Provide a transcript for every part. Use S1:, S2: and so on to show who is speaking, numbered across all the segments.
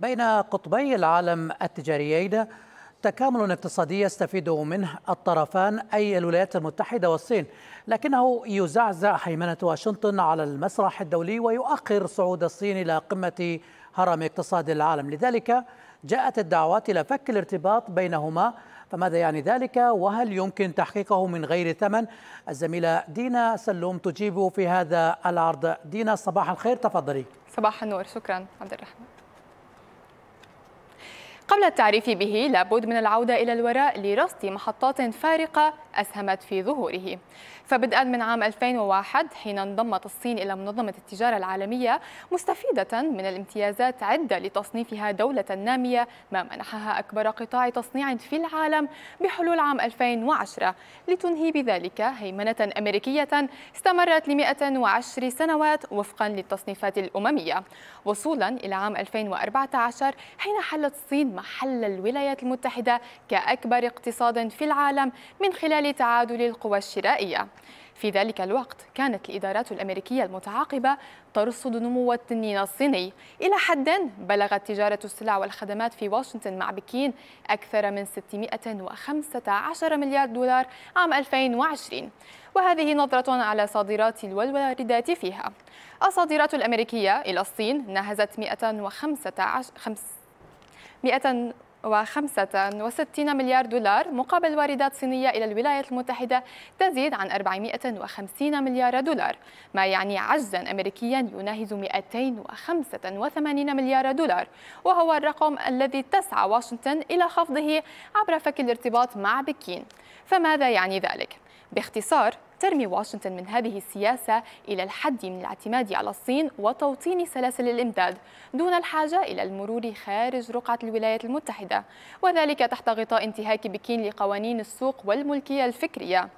S1: بين قطبي العالم التجاريين تكامل اقتصادي يستفيد منه الطرفان أي الولايات المتحدة والصين لكنه يزعزع هيمنة واشنطن على المسرح الدولي ويؤخر صعود الصين إلى قمة هرم اقتصاد العالم لذلك جاءت الدعوات إلى فك الارتباط بينهما فماذا يعني ذلك وهل يمكن تحقيقه من غير ثمن الزميلة دينا سلوم تجيب في هذا العرض دينا صباح الخير تفضلي صباح النور شكرا عبد الرحمن
S2: قبل التعريف به لابد من العودة إلى الوراء لرصد محطات فارقة أسهمت في ظهوره فبدءا من عام 2001 حين انضمت الصين إلى منظمة التجارة العالمية مستفيدة من الامتيازات عدة لتصنيفها دولة نامية ما منحها أكبر قطاع تصنيع في العالم بحلول عام 2010 لتنهي بذلك هيمنة أمريكية استمرت ل 110 سنوات وفقا للتصنيفات الأممية وصولا إلى عام 2014 حين حلت الصين مع حل الولايات المتحدة كأكبر اقتصاد في العالم من خلال تعادل القوى الشرائية في ذلك الوقت كانت الإدارات الأمريكية المتعاقبة ترصد نمو التنين الصيني إلى حد بلغت تجارة السلع والخدمات في واشنطن مع بكين أكثر من 615 مليار دولار عام 2020 وهذه نظرة على صادرات والواردات فيها الصادرات الأمريكية إلى الصين نهزت 115 165 مليار دولار مقابل واردات صينية إلى الولايات المتحدة تزيد عن 450 مليار دولار ما يعني عجزا أمريكيا يناهز 285 مليار دولار وهو الرقم الذي تسعى واشنطن إلى خفضه عبر فك الارتباط مع بكين فماذا يعني ذلك؟ باختصار ترمي واشنطن من هذه السياسة إلى الحد من الاعتماد على الصين وتوطين سلاسل الإمداد دون الحاجة إلى المرور خارج رقعة الولايات المتحدة وذلك تحت غطاء انتهاك بكين لقوانين السوق والملكية الفكرية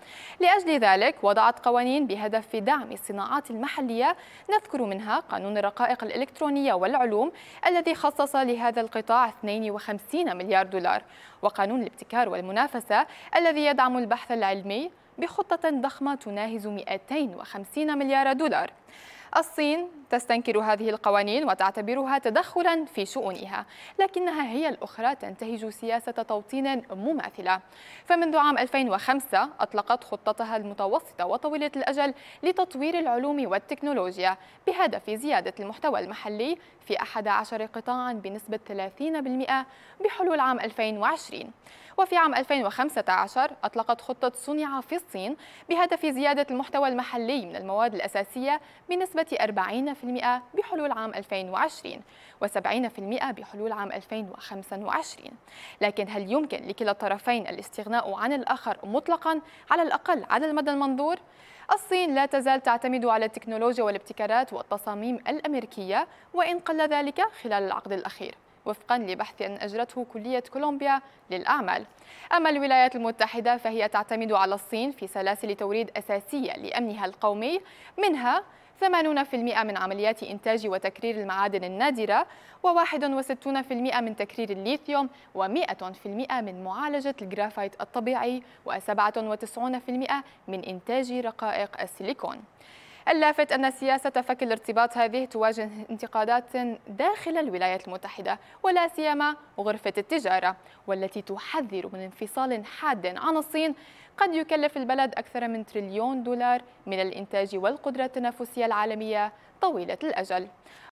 S2: لأجل ذلك وضعت قوانين بهدف دعم الصناعات المحلية نذكر منها قانون الرقائق الإلكترونية والعلوم الذي خصص لهذا القطاع 52 مليار دولار وقانون الابتكار والمنافسة الذي يدعم البحث العلمي بخطة ضخمة تناهز 250 مليار دولار الصين تستنكر هذه القوانين وتعتبرها تدخلا في شؤونها لكنها هي الأخرى تنتهج سياسة توطين مماثلة فمنذ عام 2005 أطلقت خطتها المتوسطة وطويلة الأجل لتطوير العلوم والتكنولوجيا بهدف زيادة المحتوى المحلي في 11 قطاعا بنسبة 30% بحلول عام 2020 وفي عام 2015 أطلقت خطة صنع في الصين بهدف زيادة المحتوى المحلي من المواد الأساسية بنسبة 40% بحلول عام 2020 و70% بحلول عام 2025 لكن هل يمكن لكلا الطرفين الاستغناء عن الآخر مطلقا على الأقل على المدى المنظور؟ الصين لا تزال تعتمد على التكنولوجيا والابتكارات والتصاميم الأمريكية وإن قل ذلك خلال العقد الأخير وفقا لبحث أجرته كلية كولومبيا للأعمال أما الولايات المتحدة فهي تعتمد على الصين في سلاسل توريد أساسية لأمنها القومي منها 80% من عمليات إنتاج وتكرير المعادن النادرة و61% من تكرير الليثيوم و100% من معالجة الجرافيت الطبيعي و97% من إنتاج رقائق السيليكون اللافت أن سياسة فك الارتباط هذه تواجه انتقادات داخل الولايات المتحدة ولا سيما غرفة التجارة والتي تحذر من انفصال حاد عن الصين قد يكلف البلد أكثر من تريليون دولار من الإنتاج والقدرة التنافسية العالمية طويلة الأجل